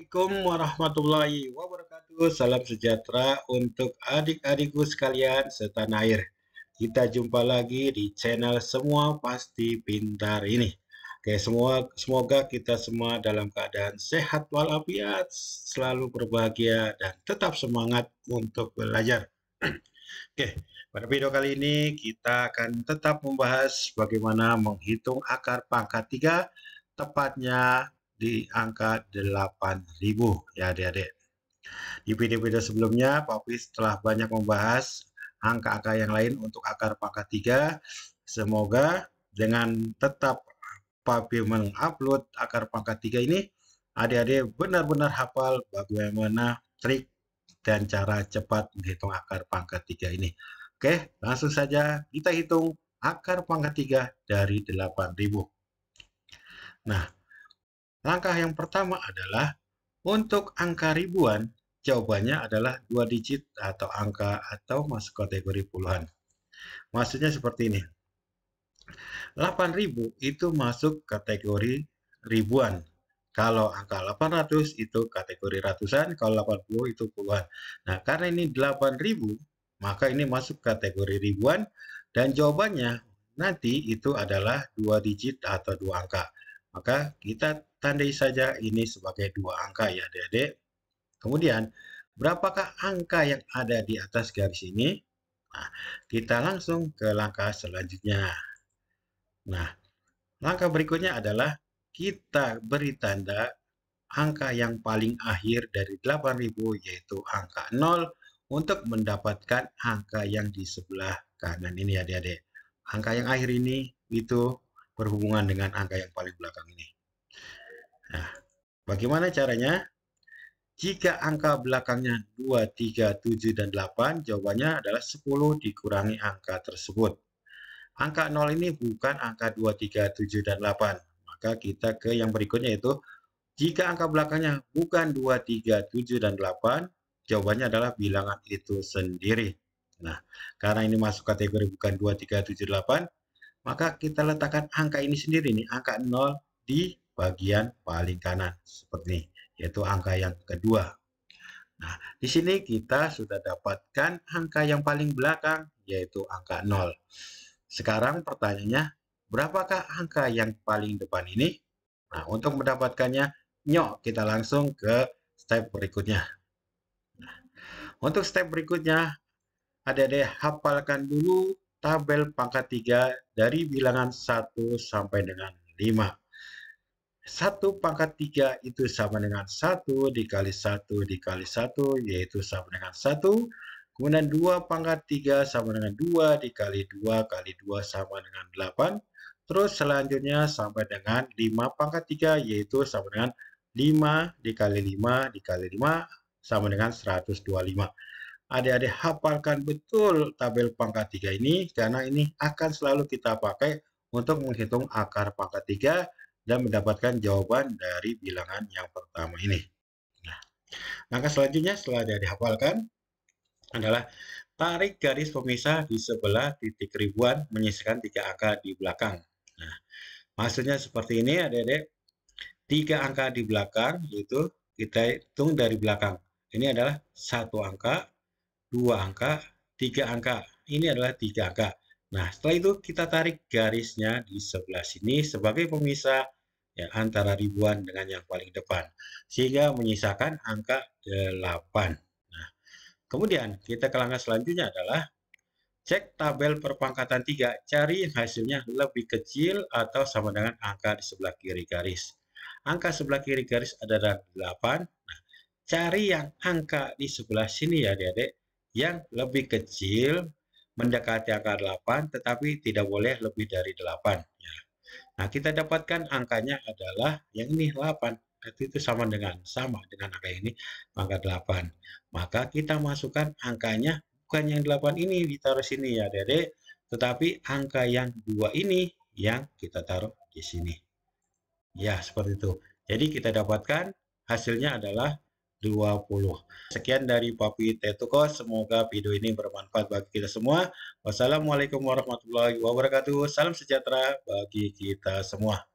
Assalamualaikum hmm. warahmatullahi wabarakatuh. Salam sejahtera untuk adik-adikku sekalian setan air. Kita jumpa lagi di channel Semua Pasti Pintar ini. Oke, semua semoga kita semua dalam keadaan sehat walafiat, selalu berbahagia dan tetap semangat untuk belajar. Oke, pada video kali ini kita akan tetap membahas bagaimana menghitung akar pangkat 3 tepatnya di angka 8.000 ya adik-adik. Di video-video sebelumnya Papis telah banyak membahas angka-angka yang lain untuk akar pangkat 3. Semoga dengan tetap Papi mengupload akar pangkat 3 ini adik-adik benar-benar hafal bagaimana trik dan cara cepat menghitung akar pangkat 3 ini. Oke, langsung saja kita hitung akar pangkat 3 dari 8000. Nah, Langkah yang pertama adalah untuk angka ribuan, jawabannya adalah dua digit atau angka atau masuk kategori puluhan. Maksudnya seperti ini. 8000 itu masuk kategori ribuan. Kalau angka 800 itu kategori ratusan, kalau 80 itu puluhan. Nah, karena ini 8000, maka ini masuk kategori ribuan dan jawabannya nanti itu adalah dua digit atau dua angka. Maka kita tandai saja ini sebagai dua angka ya adik-adik. Kemudian, berapakah angka yang ada di atas garis ini? Nah, kita langsung ke langkah selanjutnya. Nah, langkah berikutnya adalah kita beri tanda angka yang paling akhir dari 8000 yaitu angka 0 untuk mendapatkan angka yang di sebelah kanan ini adik-adik. Angka yang akhir ini itu berhubungan dengan angka yang paling belakang ini. Nah, bagaimana caranya? Jika angka belakangnya 2, 3, 7, dan 8, jawabannya adalah 10 dikurangi angka tersebut. Angka 0 ini bukan angka 2, 3, 7, dan 8. Maka kita ke yang berikutnya itu, jika angka belakangnya bukan 2, 3, 7, dan 8, jawabannya adalah bilangan itu sendiri. Nah, karena ini masuk kategori bukan 2, 3, 7, 8, maka kita letakkan angka ini sendiri nih, angka 0 di bagian paling kanan seperti ini, yaitu angka yang kedua. Nah, di sini kita sudah dapatkan angka yang paling belakang yaitu angka 0. Sekarang pertanyaannya, berapakah angka yang paling depan ini? Nah, untuk mendapatkannya, nyok kita langsung ke step berikutnya. Nah, untuk step berikutnya, adik-adik hafalkan dulu tabel pangkat 3 dari bilangan 1 sampai dengan 5. 1 pangkat 3 itu sama dengan 1 dikali 1 dikali 1 yaitu sama dengan 1. Kemudian 2 pangkat 3 sama dengan 2 dikali 2 kali 2 sama dengan 8. Terus selanjutnya sampai dengan 5 pangkat 3 yaitu sama dengan 5 dikali 5 dikali 5 sama dengan 125 adik-adik hafalkan betul tabel pangkat 3 ini karena ini akan selalu kita pakai untuk menghitung akar pangkat 3 dan mendapatkan jawaban dari bilangan yang pertama ini. Nah, langkah selanjutnya setelah adik-adik hafalkan adalah tarik garis pemisah di sebelah titik ribuan menyisakan tiga angka di belakang. Nah, maksudnya seperti ini adik-adik. Tiga angka di belakang yaitu kita hitung dari belakang. Ini adalah satu angka, dua angka, tiga angka. Ini adalah tiga angka. Nah, setelah itu kita tarik garisnya di sebelah sini sebagai pemisah ya, antara ribuan dengan yang paling depan. Sehingga menyisakan angka delapan. Nah, kemudian kita ke langkah selanjutnya adalah cek tabel perpangkatan tiga, Cari hasilnya lebih kecil atau sama dengan angka di sebelah kiri garis. Angka sebelah kiri garis adalah delapan. Nah, cari yang angka di sebelah sini ya adik-adik yang lebih kecil mendekati angka 8 tetapi tidak boleh lebih dari 8 ya. Nah, kita dapatkan angkanya adalah yang ini 8. Berarti itu sama dengan sama dengan angka ini angka 8. Maka kita masukkan angkanya bukan yang 8 ini ditaruh sini ya, Dede, tetapi angka yang dua ini yang kita taruh di sini. Ya, seperti itu. Jadi kita dapatkan hasilnya adalah 2020. Sekian dari Papi Tetuko, semoga video ini bermanfaat bagi kita semua. Wassalamualaikum warahmatullahi wabarakatuh. Salam sejahtera bagi kita semua.